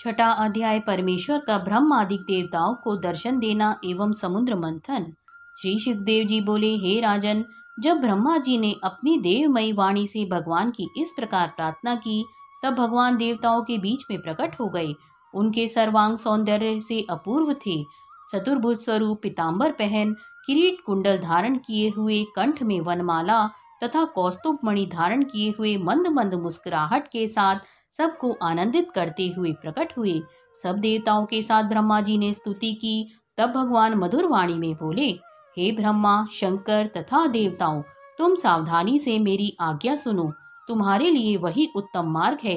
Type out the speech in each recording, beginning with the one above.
छठा अध्याय परमेश्वर का ब्रह्मादिक देवताओं को दर्शन देना एवं समुद्र मंथन श्री सुखदेव जी बोले हे राजन जब ब्रह्मा जी ने अपनी देवमयी वाणी से भगवान की इस प्रकार प्रार्थना की तब भगवान देवताओं के बीच में प्रकट हो गए उनके सर्वांग सौंदर्य से अपूर्व थे चतुर्भुज स्वरूप पिताम्बर पहन किरीट कुंडल धारण किए हुए कंठ में वनमाला तथा कौस्तुभ मणि धारण किए हुए मंद मंद मुस्कुराहट के साथ सबको आनंदित करते हुए प्रकट हुए सब देवताओं के साथ ब्रह्मा जी ने स्तुति की तब भगवान मधुर वाणी में बोले हे ब्रह्मा शंकर तथा देवताओं तुम सावधानी से मेरी आज्ञा सुनो तुम्हारे लिए वही उत्तम मार्ग है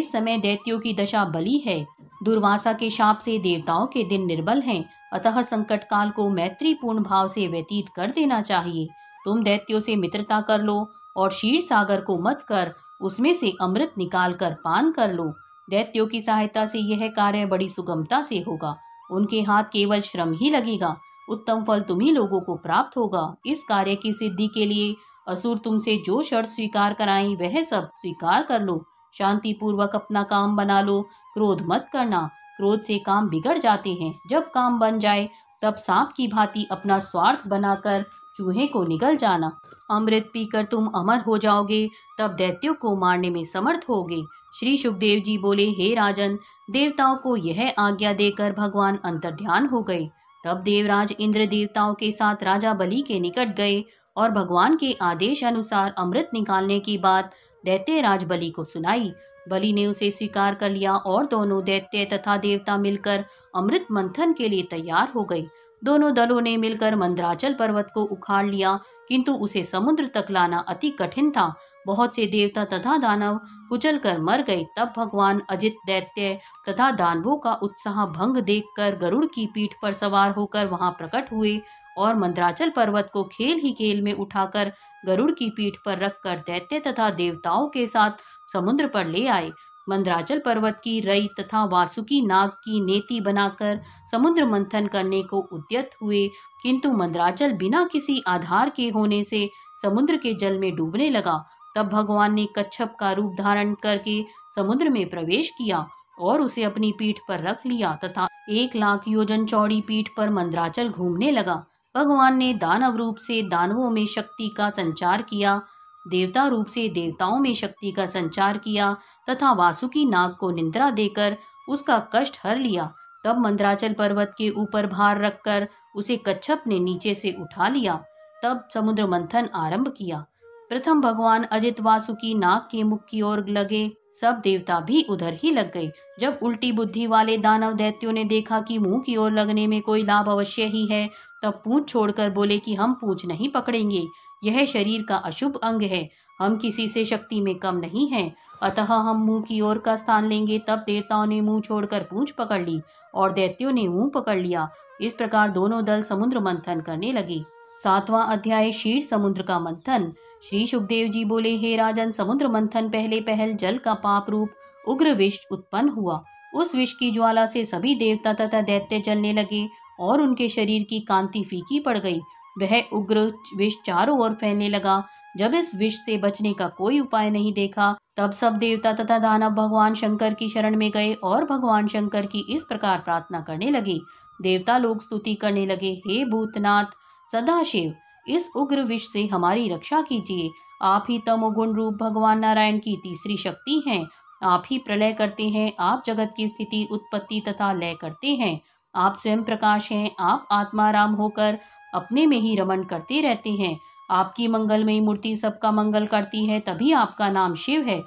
इस समय दैत्यों की दशा बली है दुर्वासा के शाप से देवताओं के दिन निर्बल हैं अतः संकट काल को मैत्रीपूर्ण भाव से व्यतीत कर देना चाहिए तुम दैत्यों से मित्रता कर लो और शीर सागर को मत कर उसमें से अमृत निकाल कर पान कर लो दैत्यों की सहायता से यह कार्य बड़ी सुगमता से होगा उनके हाथ केवल श्रम ही लगेगा उत्तम फल तुम्ही लोगों को प्राप्त होगा इस कार्य की सिद्धि के लिए असुर तुमसे जो शर्त स्वीकार कराए वह सब स्वीकार कर लो शांति पूर्वक अपना काम बना लो क्रोध मत करना क्रोध से काम बिगड़ जाते हैं जब काम बन जाए तब सांप की भांति अपना स्वार्थ बनाकर चूहे को निगल जाना अमृत पीकर तुम अमर हो जाओगे तब दैत्यों को मारने में समर्थ होगे श्री सुखदेव जी बोले हे राजन देवताओं को यह आज्ञा देकर भगवान अंतर्ध्यान हो गए तब देवराज इंद्र देवताओं के साथ राजा बलि के निकट गए और भगवान के आदेश अनुसार अमृत निकालने की बात दैत्य राज बलि को सुनाई बलि ने उसे स्वीकार कर लिया और दोनों दैत्य तथा देवता मिलकर अमृत मंथन के लिए तैयार हो गए दोनों दलों ने मिलकर मंदराचल पर्वत को उखाड़ लिया किंतु उसे समुद्र तक लाना अति कठिन था बहुत से देवता तथा दानव कुचल कर मर गए तब भगवान अजित दैत्य तथा दानवों का उत्साह भंग देखकर गरुड़ की पीठ पर सवार होकर वहां प्रकट हुए और मंदराचल पर्वत को खेल ही खेल में उठाकर गरुड़ की पीठ पर रखकर दैत्य तथा देवताओं के साथ समुद्र पर ले आए मंदराचल पर्वत की रई तथा वासुकी नाग की नेति बनाकर समुद्र मंथन करने को उद्यत हुए किंतु मंदराचल बिना किसी आधार के होने से समुद्र के जल में डूबने लगा तब भगवान ने कच्छप का रूप धारण करके समुद्र में प्रवेश किया और उसे अपनी पीठ पर रख लिया तथा एक लाख योजन चौड़ी पीठ पर मंदराचल घूमने लगा भगवान ने दानव रूप से दानवों में शक्ति का संचार किया देवता रूप से देवताओं में शक्ति का संचार किया तथा वासुकी नाग को निंद्रा देकर उसका कष्ट हर लिया तब मंदराचल पर्वत के ऊपर भार रखकर उसे कच्छप ने नीचे से उठा लिया तब समुद्र मंथन आरंभ किया प्रथम भगवान अजित वासुकी नाग के मुख की ओर लगे सब देवता भी उधर ही लग गए जब उल्टी बुद्धि वाले दानव दैत्यों ने देखा कि मुंह की ओर लगने में कोई लाभ अवश्य ही है तब पूछ छोड़कर बोले कि हम पूछ नहीं पकड़ेंगे यह शरीर का अशुभ अंग है हम किसी से शक्ति में कम नहीं हैं अतः हम मुंह की ओर का स्थान लेंगे तब देवताओं ने मुंह छोड़कर पूंछ पकड़ ली और दैत्यों ने मुंह पकड़ लिया इस प्रकार दोनों दल समुद्र मंथन करने लगे सातवां अध्याय शीर समुद्र का मंथन श्री सुखदेव जी बोले हे राजन समुद्र मंथन पहले पहल जल का पाप रूप उग्र विष उत्पन्न हुआ उस विष की ज्वाला से सभी देवता तथा दैत्य जलने लगे और उनके शरीर की कांति फीकी पड़ गई वह उग्र विष चारों ओर फैलने लगा जब इस विष से बचने का कोई उपाय नहीं देखा तब सब देवता तथा दानव भगवान शंकर की शरण में गए और भगवान शंकर की इस प्रकार प्रार्थना करने लगे देवता लोग स्तुति करने लगे हे भूतनाथ सदाशिव इस उग्र विष से हमारी रक्षा कीजिए आप ही तमोगुण रूप भगवान नारायण की तीसरी शक्ति हैं आप ही प्रलय करते हैं आप जगत की स्थिति उत्पत्ति तथा लय करते हैं आप स्वयं प्रकाश हैं आप आत्मा राम होकर अपने में ही रमन करते रहते हैं आपकी मंगलमय मूर्ति सबका मंगल करती है तभी आपका नाम शिव है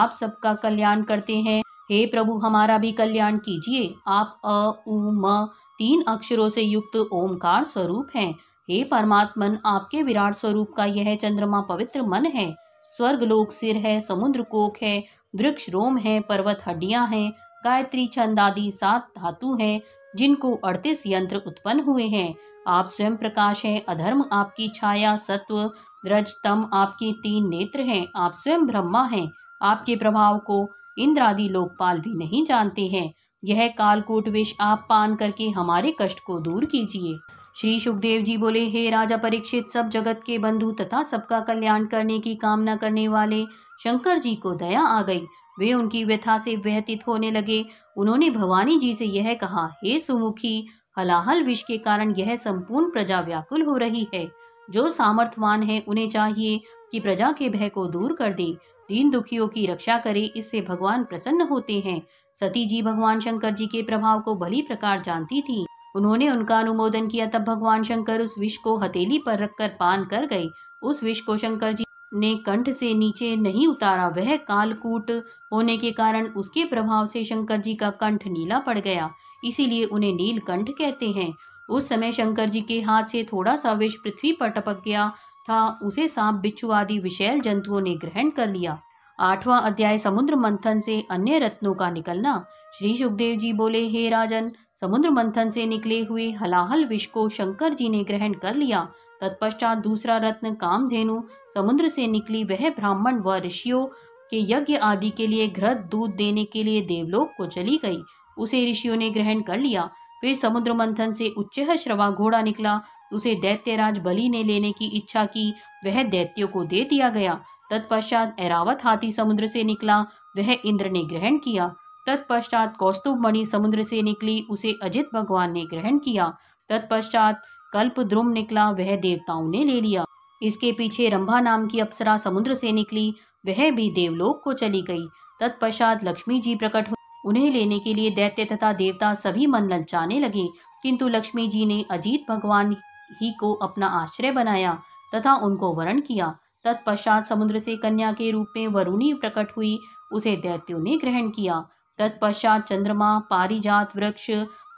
आप सबका कल्याण करते हैं हे प्रभु हमारा भी कल्याण कीजिए आप अ उ म तीन अक्षरों से युक्त ओमकार स्वरूप हैं हे परमात्मन आपके विराट स्वरूप का यह चंद्रमा पवित्र मन है स्वर्ग लोक सिर है समुद्र कोक है वृक्ष रोम है पर्वत हड्डियां हैं गायत्री छंद आदि सात धातु हैं जिनको अड़तीस यंत्र उत्पन्न हुए हैं आप स्वयं प्रकाश हैं अधर्म आपकी छाया सत्व द्रज तम आपके तीन नेत्र हैं आप स्वयं ब्रह्मा हैं आपके प्रभाव को इंद्रादि लोकपाल भी नहीं जानते हैं यह कालकूट विष आप पान करके हमारे कष्ट को दूर कीजिए श्री सुखदेव जी बोले हे राजा परीक्षित सब जगत के बंधु तथा सबका कल्याण करने की कामना करने वाले शंकर जी को दया आ गई वे उनकी व्यथा से व्यतीत होने लगे उन्होंने भवानी जी से यह कहा हे सुमुखी हलाहल विष के कारण यह संपूर्ण प्रजा व्याकुल हो रही है जो सामर्थवान है उन्हें चाहिए कि प्रजा के भय को दूर कर दे दीन दुखियों की रक्षा करे इससे भगवान प्रसन्न होते हैं सती जी भगवान शंकर जी के प्रभाव को भली प्रकार जानती थी उन्होंने उनका अनुमोदन किया तब भगवान शंकर उस विष को हथेली पर रखकर पान कर गए उस विष को शंकर जी ने कंठ से नीचे नहीं उतारा वह कालकूट होने के कारण उसके प्रभाव से शंकर जी का कंठ नीला पड़ गया इसीलिए उन्हें नीलकंठ कहते हैं उस समय शंकर जी के हाथ से थोड़ा सा विष पृथ्वी पर टपक गया था उसे सांप बिच्छू आदि विशैल जंतुओं ने ग्रहण कर लिया आठवां अध्याय समुद्र मंथन से अन्य रत्नों का निकलना श्री सुखदेव जी बोले हे राजन समुद्र मंथन से निकले हुए हलाहल विष को शंकर जी ने ग्रहण कर लिया तत्पश्चात दूसरा रत्न कामधेनु समुद्र से निकली वह ब्राह्मण व ऋषियों के यज्ञ आदि के लिए घृत दूध देने के लिए देवलोक को चली गई उसे ऋषियों ने ग्रहण कर लिया फिर समुद्र मंथन से उच्च श्रवा घोड़ा निकला उसे दैत्यराज बलि ने लेने की इच्छा की वह दैत्यो को दे दिया गया तत्पश्चात एरावत हाथी समुद्र से निकला वह इंद्र ने ग्रहण किया तत्पश्चात कौस्तुभ मणि समुद्र से निकली उसे अजित भगवान ने ग्रहण किया तत्पश्चात कल्प द्रुम निकला वह देवताओं ने ले लिया इसके पीछे रंभा नाम की अप्सरा समुद्र से निकली वह भी देवलोक को चली गई तत्पश्चात लक्ष्मी जी प्रकट उन्हें लेने के लिए दैत्य तथा देवता सभी मन ललचाने लगे किंतु लक्ष्मी जी ने अजीत भगवान ही को अपना आश्रय बनाया तथा उनको वरण किया तत्पश्चात समुद्र से कन्या के रूप में वरुणी प्रकट हुई उसे दैत्यों ने ग्रहण किया तत्पश्चात चंद्रमा पारिजात वृक्ष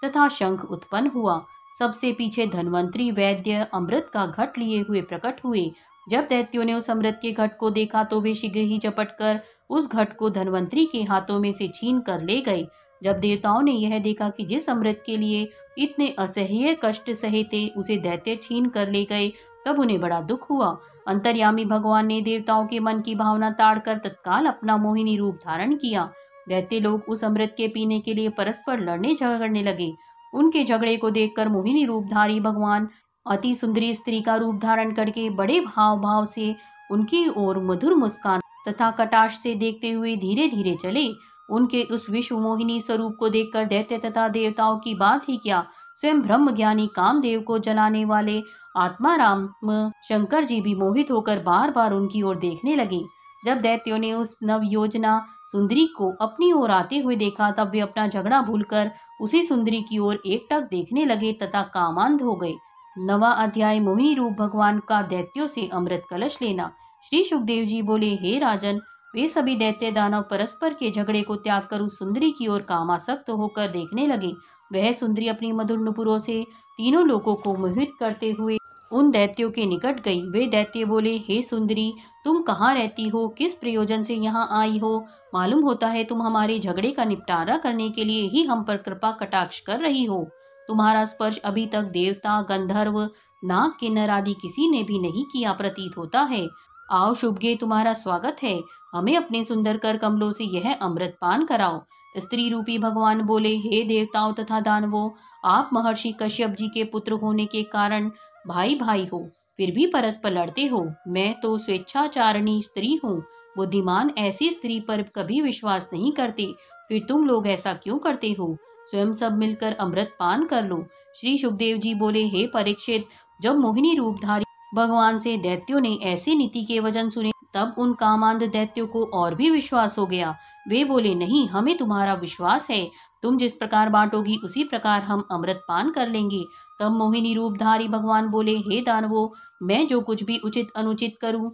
तथा शंख उत्पन्न हुआ सबसे पीछे धनवंतरी वैद्य अमृत का घट लिए हुए प्रकट हुए जब दैत्यों ने उस अमृत के घट को देखा तो वे शीघ्र ही चपट कर उस घट को धनवंतरी के हाथों में से छीन कर ले गए जब देवताओं ने यह देखा कि जिस अमृत के लिए इतने असह्य कष्ट सहे थे उसे दैत्य छीन कर ले गए तब उन्हें बड़ा दुख हुआ अंतर्यामी भगवान ने देवताओं के मन की भावना ताड़ कर तत्काल अपना मोहिनी रूप धारण किया दैत्य लोग उस अमृत के पीने के लिए परस्पर लड़ने झगड़ने लगे उनके झगड़े को देखकर मोहिनी रूपधारी भगवान अति सुंदरी स्त्री का रूप धारण करके बड़े भाव भाव से उनकी ओर मधुर मुस्कान तथा कटाश से देखते हुए धीरे धीरे चले उनके उस विश्व मोहिनी स्वरूप को देखकर दैत्य तथा देवताओं की बात ही क्या स्वयं ब्रह्म ज्ञानी कामदेव को जलाने वाले आत्मा राम शंकर जी भी मोहित होकर बार बार उनकी ओर देखने लगे जब दैत्यों ने उस नव योजना सुंदरी को अपनी ओर आते हुए देखा तब वे अपना झगड़ा भूलकर उसी सुंदरी की ओर एकटक देखने लगे तथा कामांध हो गए नवा अध्याय मुनि रूप भगवान का दैत्यों से अमृत कलश लेना श्री सुखदेव जी बोले हे राजन वे सभी दैत्य दानव परस्पर के झगड़े को त्याग कर उस सुंदरी की ओर कामासक्त होकर देखने लगे वह सुंदरी अपनी मधुर नुपुरों से तीनों लोगों को मोहित करते हुए उन दैत्यों के निकट गई वे दैत्य बोले हे सुंदरी तुम कहाँ रहती हो किस प्रयोजन से यहाँ आई हो मालूम होता है तुम हमारे झगड़े का निपटारा करने के लिए ही हम पर कृपा कटाक्ष कर रही हो तुम्हारा स्पर्श अभी तक देवता गंधर्व नाग किन्नर आदि किसी ने भी नहीं किया प्रतीत होता है आओ शुभगे तुम्हारा स्वागत है हमें अपने सुंदर कर कमलों से यह अमृत पान कराओ स्त्री रूपी भगवान बोले हे देवताओं तथा दानवो आप महर्षि कश्यप जी के पुत्र होने के कारण भाई भाई हो फिर भी परस्पर लड़ते हो मैं तो स्वेच्छाचारणी स्त्री हूँ बुद्धिमान ऐसी स्त्री पर कभी विश्वास नहीं करते फिर तुम लोग ऐसा क्यों करते हो स्वयं सब मिलकर अमृत पान कर लो श्री सुखदेव जी बोले हे परीक्षित जब मोहिनी रूपधारी भगवान से दैत्यों ने ऐसी नीति के वजन सुने तब उन कामांध दैत्यों को और भी विश्वास हो गया वे बोले नहीं हमें तुम्हारा विश्वास है तुम जिस प्रकार बांटोगी उसी प्रकार हम अमृत पान कर लेंगे तब मोहिनी रूपधारी भगवान बोले हे दानवो मैं जो कुछ भी उचित अनुचित करूं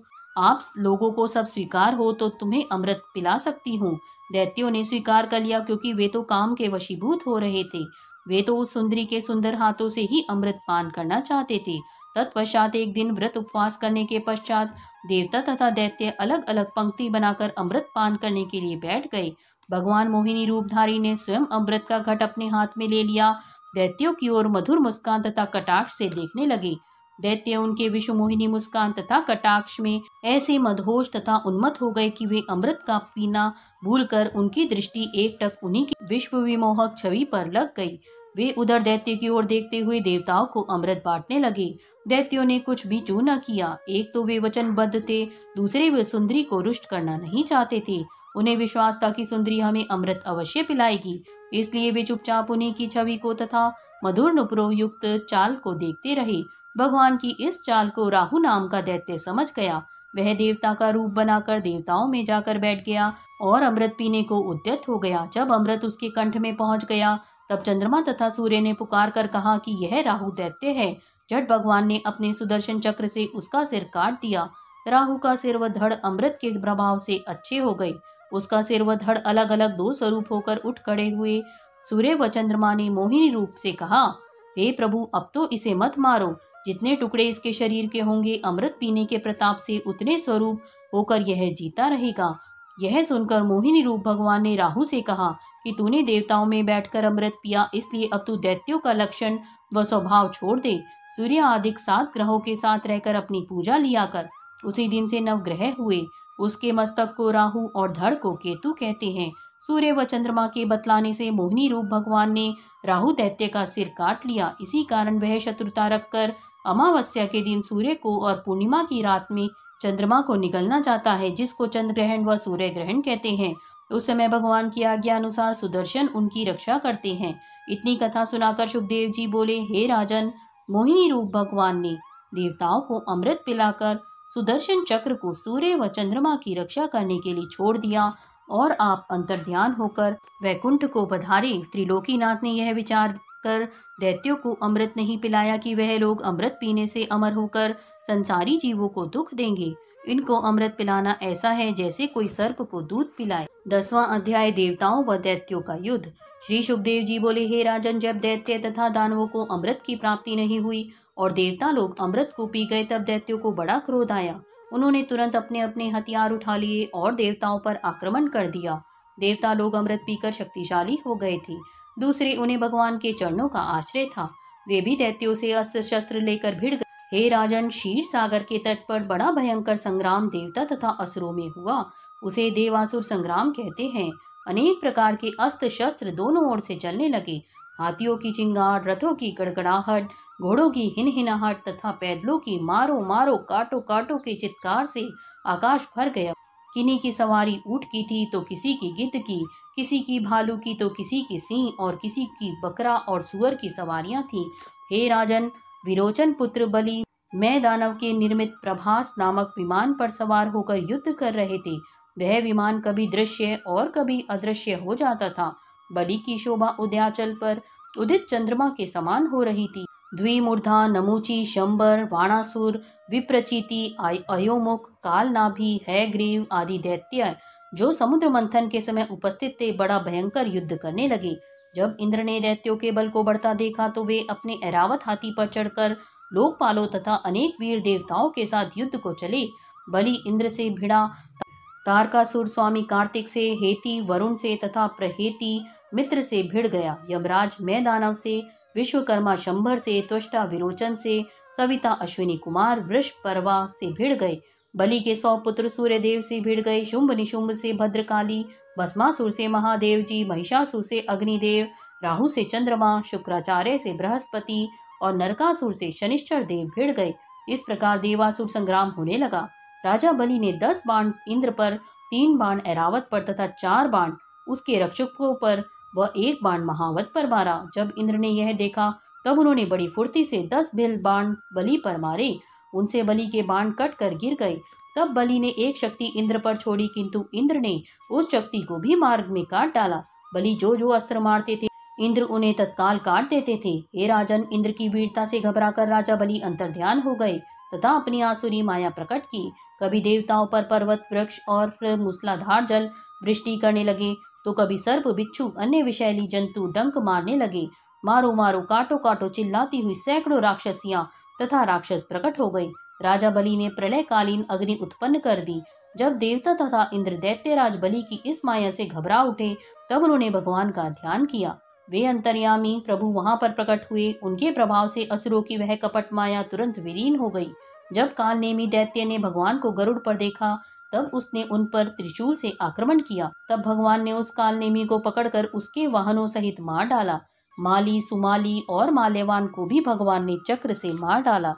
आप लोगों को सब स्वीकार हो तो तुम्हें अमृत पिला सकती हूँ दैत्यों ने स्वीकार कर लिया क्योंकि वे तो काम के वशीभूत हो रहे थे वे तो उस सुंदरी के सुंदर हाथों से ही अमृत पान करना चाहते थे तत्पश्चात एक दिन व्रत उपवास करने के पश्चात देवता तथा दैत्य अलग अलग पंक्ति बनाकर अमृत पान करने के लिए बैठ गए भगवान मोहिनी रूपधारी ने स्वयं अमृत का घट अपने हाथ में ले लिया दैत्यों की ओर मधुर मुस्कान तथा कटाक्ष से देखने लगी दैत्य उनके विश्व मोहिनी मुस्कान तथा कटाक्ष में ऐसे मधोश तथा उन्मत हो गए कि वे अमृत का पीना भूलकर उनकी दृष्टि एक टक उन्हीं की विश्व विमोहक छवि पर लग गई वे उधर दैत्य की ओर देखते हुए देवताओं को अमृत बांटने लगे दैत्यों ने कुछ भी चू न किया एक तो वे वचनबद्ध थे दूसरे वे सुंदरी को रुष्ट करना नहीं चाहते थे उन्हें विश्वास था कि सुंदरी हमें अमृत अवश्य पिलाएगी इसलिए वे चुपचाप उन्हीं की छवि को तथा मधुर नुपुर युक्त चाल को देखते रहे भगवान की इस चाल को राहु नाम का दैत्य समझ गया वह देवता का रूप बनाकर देवताओं में जाकर बैठ गया और अमृत पीने को उद्यत हो गया जब अमृत उसके कंठ में पहुंच गया तब चंद्रमा तथा सूर्य ने पुकार कर कहा कि यह राहु दैत्य है जट भगवान ने अपने सुदर्शन चक्र से उसका सिर काट दिया राहु का सिर व धड़ अमृत के प्रभाव से अच्छे हो गए उसका सिर व धड़ अलग अलग दो स्वरूप होकर उठ खड़े हुए सूर्य व चंद्रमा ने मोहिनी रूप से कहा हे प्रभु अब तो इसे मत मारो जितने टुकड़े इसके शरीर के होंगे अमृत पीने के प्रताप से उतने स्वरूप होकर यह जीता रहेगा यह सुनकर मोहिनी रूप भगवान ने राहु से कहा कि तूने देवताओं में बैठकर अमृत पिया इसलिए अब तू दैत्यों का लक्षण व स्वभाव छोड़ दे सूर्य आदि सात ग्रहों के साथ रहकर अपनी पूजा लिया कर उसी दिन से नवग्रह हुए उसके मस्तक को राहु और धड़ को केतु कहते हैं सूर्य व चंद्रमा के बतलाने से मोहिनी रूप भगवान ने राहु दैत्य का सिर काट लिया इसी कारण वह शत्रुता रखकर कर अमावस्या के दिन सूर्य को और पूर्णिमा की रात में चंद्रमा को निकलना चाहता है जिसको चंद्र ग्रहण व सूर्य ग्रहण कहते हैं उस समय भगवान की आज्ञा अनुसार सुदर्शन उनकी रक्षा करते हैं इतनी कथा सुनाकर सुखदेव जी बोले हे राजन मोहिनी रूप भगवान ने देवताओं को अमृत पिलाकर सुदर्शन चक्र को सूर्य व चंद्रमा की रक्षा करने के लिए छोड़ दिया और आप अंतर्ध्यान होकर वैकुंठ को पधारे त्रिलोकीनाथ ने यह विचार कर दैत्यों को अमृत नहीं पिलाया कि वह लोग अमृत पीने से अमर होकर संसारी जीवों को दुख देंगे इनको अमृत पिलाना ऐसा है जैसे कोई सर्प को दूध पिलाए दसवां अध्याय देवताओं व दैत्यों का युद्ध श्री सुखदेव जी बोले हे राजन जब दैत्य तथा दानवों को अमृत की प्राप्ति नहीं हुई और देवता लोग अमृत को पी गए तब दैत्यों को बड़ा क्रोध आया उन्होंने तुरंत अपने अपने हथियार उठा लिए और देवताओं पर आक्रमण कर दिया देवता लोग अमृत पीकर शक्तिशाली हो गए थे दूसरे उन्हें भगवान के चरणों का आश्रय था वे भी दैत्यों से अस्त्र शस्त्र लेकर भिड़ गए हे राजन शीर सागर के तट पर बड़ा भयंकर संग्राम देवता तथा असुरों में हुआ उसे देवासुर संग्राम कहते हैं अनेक प्रकार के अस्त्र शस्त्र दोनों ओर से चलने लगे हाथियों की चिंगार रथों की गड़गड़ाहट घोड़ों की हिनहिनाहट तथा पैदलों की मारो मारो काटो काटो के चित्कार से आकाश भर गया किन्हीं की सवारी उठ की थी तो किसी की गिद्ध की किसी की भालू की तो किसी की सिंह और किसी की बकरा और सुअर की सवारियां थी हे राजन विरोचन पुत्र बलि मैं दानव के निर्मित प्रभास नामक विमान पर सवार होकर युद्ध कर रहे थे वह विमान कभी दृश्य और कभी अदृश्य हो जाता था बलि की शोभा उदयाचल पर उदित चंद्रमा के समान हो रही थी द्विमूर्धा नमूची शंबर वाणासुर विप्रचिति अयोमुख कालनाभि हैग्रीव आदि दैत्य जो समुद्र मंथन के समय उपस्थित थे बड़ा भयंकर युद्ध करने लगे जब इंद्र ने दैत्यों के बल को बढ़ता देखा तो वे अपने एरावत हाथी पर चढ़कर लोकपालों तथा अनेक वीर देवताओं के साथ युद्ध को चले बलि इंद्र से भिड़ा तारकासुर स्वामी कार्तिक से हेती वरुण से तथा प्रहेती मित्र से भिड़ गया यमराज मैदानव से विश्वकर्मा शंभर से त्वष्टा विरोचन से सविता अश्विनी कुमार वृष परवा से भिड़ गए बलि के सौ पुत्र सूर्यदेव से भिड़ गए शुंभ निशुंभ से भद्रकाली भस्मासुर से महादेव जी महिषासुर से अग्निदेव राहु से चंद्रमा शुक्राचार्य से बृहस्पति और नरकासुर से शनिश्चर देव भिड़ गए इस प्रकार देवासुर संग्राम होने लगा राजा बलि ने दस बाण इंद्र पर तीन बाण ऐरावत पर तथा चार बाण उसके रक्षकों पर व एक बाण महावत पर मारा जब इंद्र ने यह देखा तब उन्होंने बड़ी फुर्ती से दस बिल बाण बलि पर मारे उनसे बलि के बाण कट कर गिर गए तब बलि ने एक शक्ति इंद्र पर छोड़ी किंतु इंद्र ने उस शक्ति को भी मार्ग में काट डाला बलि जो जो अस्त्र मारते थे इंद्र उन्हें तत्काल काट देते थे हे राजन इंद्र की वीरता से घबराकर राजा बलि अंतर्ध्यान हो गए तथा अपनी आसुरी माया प्रकट की कभी देवताओं पर पर्वत वृक्ष और मूसलाधार जल वृष्टि करने लगे तो कभी सर्प बिच्छू अन्य विषैली जंतु डंक मारने लगे मारो मारो काटो काटो चिल्लाती हुई सैकड़ों राक्षसियां तथा राक्षस प्रकट हो गई राजा बलि ने प्रलयकालीन अग्नि उत्पन्न कर दी जब देवता तथा इंद्र दैत्य राज बलि की इस माया से घबरा उठे तब उन्होंने भगवान का ध्यान किया वे अंतर्यामी प्रभु वहां पर प्रकट हुए उनके प्रभाव से असुरों की वह कपट माया तुरंत विलीन हो गई जब कालनेमी दैत्य ने भगवान को गरुड़ पर देखा तब उसने उन पर त्रिशूल से आक्रमण किया तब भगवान ने उस कालनेमी को पकड़कर उसके वाहनों सहित मार डाला माली सुमाली और मालेवान को भी भगवान ने चक्र से मार डाला